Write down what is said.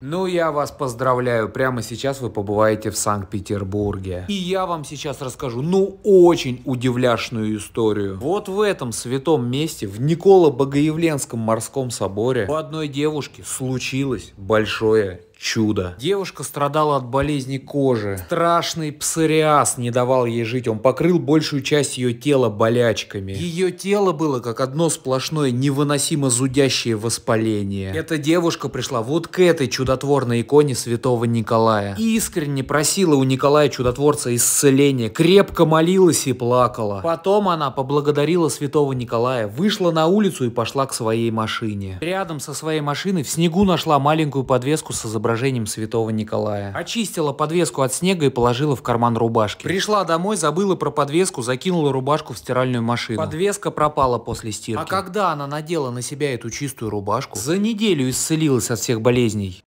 Ну, я вас поздравляю, прямо сейчас вы побываете в Санкт-Петербурге. И я вам сейчас расскажу, ну, очень удивляшную историю. Вот в этом святом месте, в Николо-Богоявленском морском соборе, у одной девушки случилось большое чудо. Девушка страдала от болезни кожи. Страшный псориаз не давал ей жить, он покрыл большую часть ее тела болячками. Ее тело было как одно сплошное невыносимо зудящее воспаление. Эта девушка пришла вот к этой чудотворной иконе святого Николая. искренне просила у Николая Чудотворца исцеления, крепко молилась и плакала. Потом она поблагодарила святого Николая, вышла на улицу и пошла к своей машине. Рядом со своей машиной в снегу нашла маленькую подвеску с изображением изображением святого Николая. Очистила подвеску от снега и положила в карман рубашки. Пришла домой, забыла про подвеску, закинула рубашку в стиральную машину. Подвеска пропала после стирки. А когда она надела на себя эту чистую рубашку, за неделю исцелилась от всех болезней.